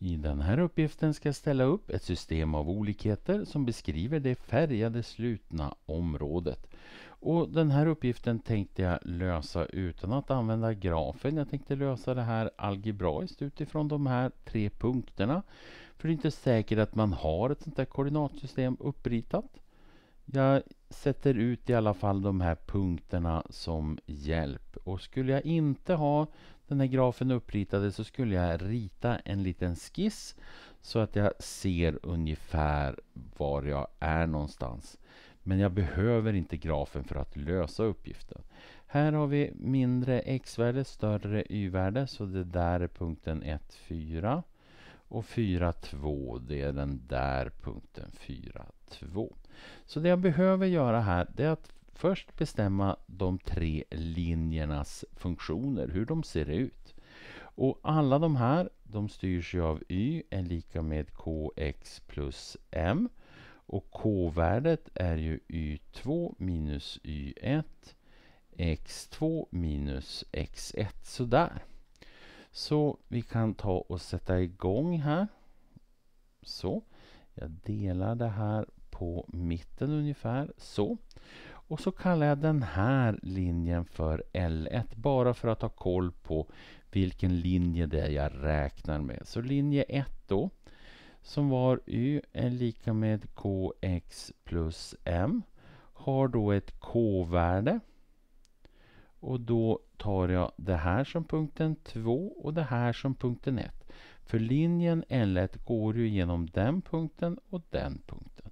I den här uppgiften ska jag ställa upp ett system av olikheter som beskriver det färgade slutna området. Och Den här uppgiften tänkte jag lösa utan att använda grafen. Jag tänkte lösa det här algebraiskt utifrån de här tre punkterna. För det är inte säkert att man har ett sånt här koordinatsystem uppritat. Jag sätter ut i alla fall de här punkterna som hjälp. Och skulle jag inte ha den här grafen uppritade så skulle jag rita en liten skiss så att jag ser ungefär var jag är någonstans. Men jag behöver inte grafen för att lösa uppgiften. Här har vi mindre x-värde, större y-värde, så det där är punkten 1, 4. Och 4,2 det är den där punkten 4,2. Så det jag behöver göra här det är att först bestämma de tre linjernas funktioner, hur de ser ut. Och alla de här de styrs ju av y är lika med kx plus m. Och k-värdet är ju y2 minus y1 x2 minus x1. Sådär. Så vi kan ta och sätta igång här. Så. Jag delar det här på mitten ungefär. Så. Och så kallar jag den här linjen för L1 bara för att ha koll på vilken linje det är jag räknar med. Så linje 1 då som var Y är lika med KX plus M har då ett K-värde och då tar jag det här som punkten 2 och det här som punkten 1. För linjen L1 går ju genom den punkten och den punkten.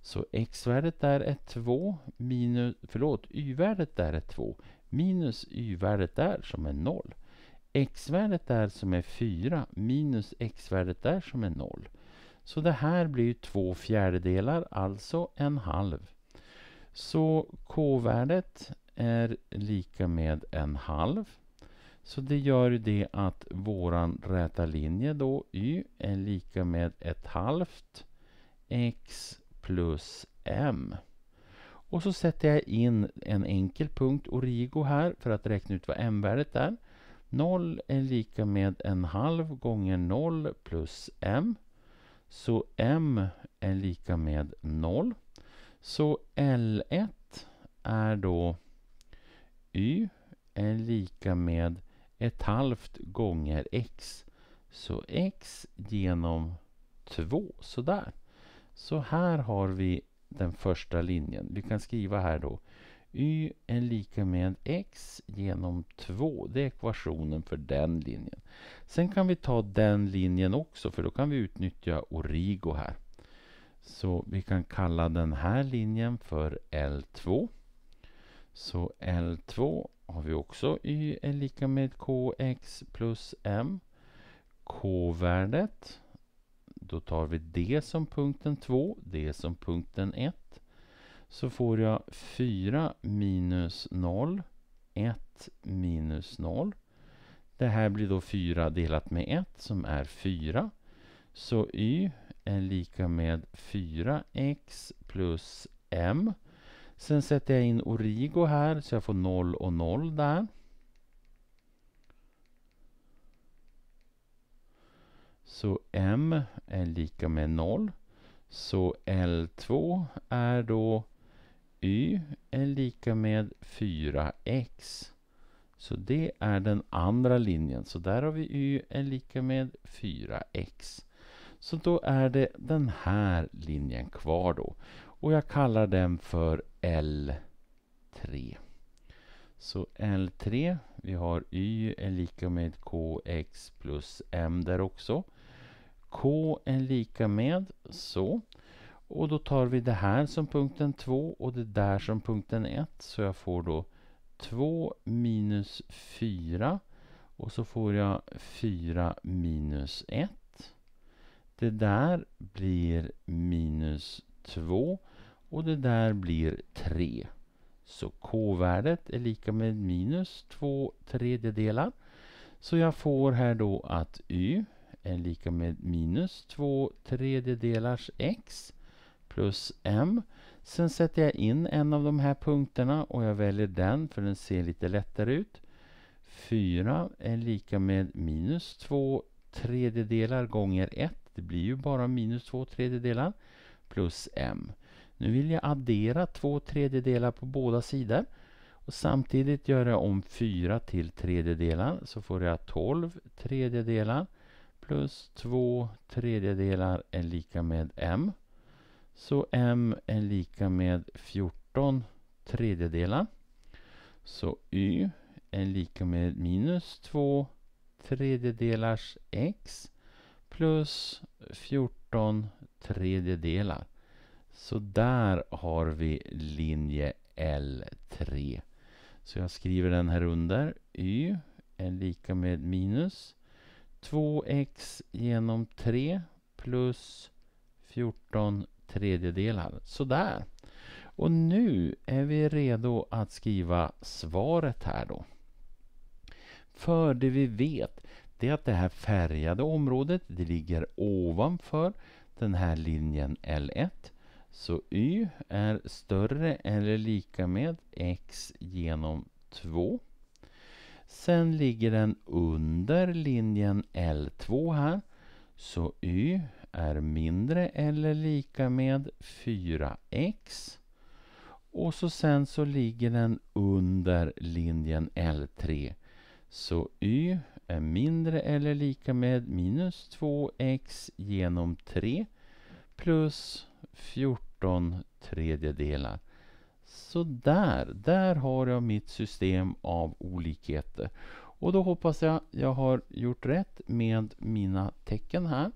Så x-värdet där är 2, minus, förlåt, y-värdet där är 2, minus y-värdet där som är 0. x-värdet där som är 4, minus x-värdet där som är 0. Så det här blir ju två fjärdedelar, alltså en halv. Så k-värdet är lika med en halv. Så det gör ju det att våran räta linje då, y, är lika med ett halvt x plus m. Och så sätter jag in en enkel punkt origo här för att räkna ut vad m-värdet är. 0 är lika med en halv gånger 0 plus m. Så m är lika med 0. Så L1 är då y är lika med ett halvt gånger x. Så x genom 2, sådär. Så här har vi den första linjen. Vi kan skriva här då. y är lika med x genom 2. Det är ekvationen för den linjen. Sen kan vi ta den linjen också för då kan vi utnyttja origo här. Så vi kan kalla den här linjen för L2. Så L2 har vi också Y är lika med KX plus M. K-värdet, då tar vi det som punkten 2, Det som punkten 1. Så får jag 4 minus 0, 1 minus 0. Det här blir då 4 delat med 1 som är 4. Så y är lika med 4x plus m. Sen sätter jag in Origo här så jag får 0 och 0 där. Så M är lika med 0. Så L2 är då Y är lika med 4X. Så det är den andra linjen. Så där har vi Y är lika med 4X. Så då är det den här linjen kvar då. Och jag kallar den för L3. Så L3, vi har Y är lika med KX plus M där också. K är lika med så. Och då tar vi det här som punkten 2 och det där som punkten 1. Så jag får då 2 minus 4 och så får jag 4 minus 1. Det där blir minus 2 och det där blir 3. Så k-värdet är lika med minus 2 tredjedelar. Så jag får här då att y är lika med minus 2 tredjedelars x plus m. Sen sätter jag in en av de här punkterna och jag väljer den för den ser lite lättare ut. 4 är lika med minus 2 tredjedelar gånger 1. Det blir ju bara minus 2 tredjedelar plus m. Nu vill jag addera två tredjedelar på båda sidor. Och samtidigt gör jag om 4 till tredjedelar så får jag 12 tredjedelar plus 2 tredjedelar är lika med m. Så m är lika med 14 tredjedelar. Så y är lika med minus 2 tredjedelars x plus 14 tredjedelar. Så där har vi linje L3. Så jag skriver den här under. Y är lika med minus 2x genom 3 plus 14 tredjedelar. Sådär. Och nu är vi redo att skriva svaret här då. För det vi vet det är att det här färgade området det ligger ovanför den här linjen L1. Så y är större eller lika med x genom 2. Sen ligger den under linjen L2 här. Så y är mindre eller lika med 4x. Och så sen så ligger den under linjen L3. Så y är mindre eller lika med minus 2x genom 3 plus 14 18 tredjedelar. Så där, där har jag mitt system av olikheter. Och då hoppas jag jag har gjort rätt med mina tecken här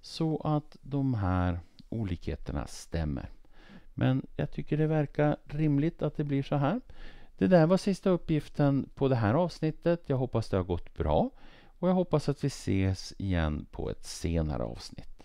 så att de här olikheterna stämmer. Men jag tycker det verkar rimligt att det blir så här. Det där var sista uppgiften på det här avsnittet. Jag hoppas det har gått bra och jag hoppas att vi ses igen på ett senare avsnitt.